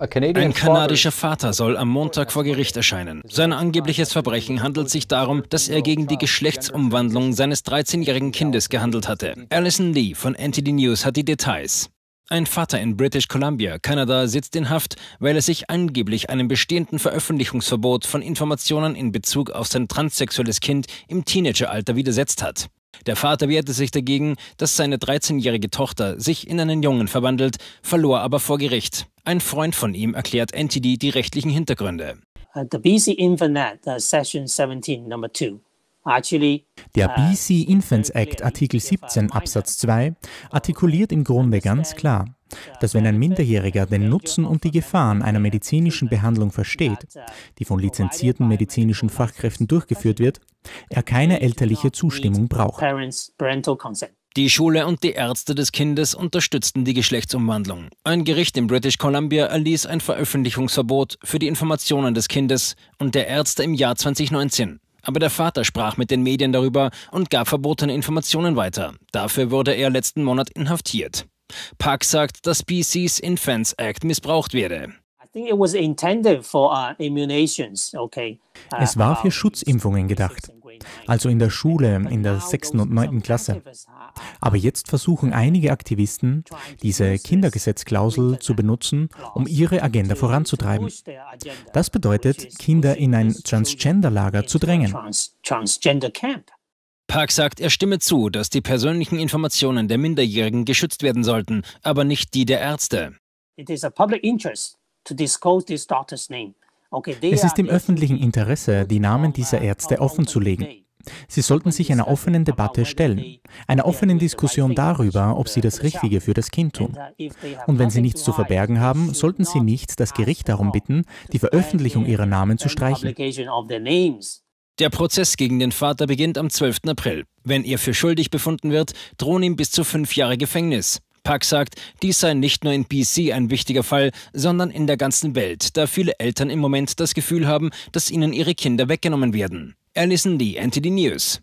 Ein kanadischer Vater soll am Montag vor Gericht erscheinen. Sein angebliches Verbrechen handelt sich darum, dass er gegen die Geschlechtsumwandlung seines 13-jährigen Kindes gehandelt hatte. Alison Lee von NTD News hat die Details. Ein Vater in British Columbia, Kanada, sitzt in Haft, weil er sich angeblich einem bestehenden Veröffentlichungsverbot von Informationen in Bezug auf sein transsexuelles Kind im Teenageralter widersetzt hat. Der Vater wehrte sich dagegen, dass seine 13-jährige Tochter sich in einen Jungen verwandelt, verlor aber vor Gericht. Ein Freund von ihm erklärt NTD die rechtlichen Hintergründe. Uh, the BC Infanet, uh, Section 17, Number 2. Der uh, BC Infants Act Artikel 17 Absatz 2 artikuliert im Grunde ganz klar, dass uh, wenn ein Minderjähriger den Nutzen und die Gefahren einer medizinischen Behandlung versteht, die von lizenzierten medizinischen Fachkräften durchgeführt wird, er keine elterliche Zustimmung braucht. Die Schule und die Ärzte des Kindes unterstützten die Geschlechtsumwandlung. Ein Gericht in British Columbia erließ ein Veröffentlichungsverbot für die Informationen des Kindes und der Ärzte im Jahr 2019. Aber der Vater sprach mit den Medien darüber und gab verbotene Informationen weiter. Dafür wurde er letzten Monat inhaftiert. Park sagt, dass BC's Infants Act missbraucht werde. Uh, uh, es war für Schutzimpfungen gedacht. Also in der Schule, in der 6. und 9. Klasse. Aber jetzt versuchen einige Aktivisten, diese Kindergesetzklausel zu benutzen, um ihre Agenda voranzutreiben. Das bedeutet, Kinder in ein Transgender-Lager zu drängen. Park sagt, er stimme zu, dass die persönlichen Informationen der Minderjährigen geschützt werden sollten, aber nicht die der Ärzte. Es ist im öffentlichen Interesse, die Namen dieser Ärzte offenzulegen. Sie sollten sich einer offenen Debatte stellen, einer offenen Diskussion darüber, ob sie das Richtige für das Kind tun. Und wenn sie nichts zu verbergen haben, sollten sie nicht das Gericht darum bitten, die Veröffentlichung ihrer Namen zu streichen. Der Prozess gegen den Vater beginnt am 12. April. Wenn er für schuldig befunden wird, drohen ihm bis zu fünf Jahre Gefängnis. Park sagt, dies sei nicht nur in BC ein wichtiger Fall, sondern in der ganzen Welt, da viele Eltern im Moment das Gefühl haben, dass ihnen ihre Kinder weggenommen werden. and listen the NTD News.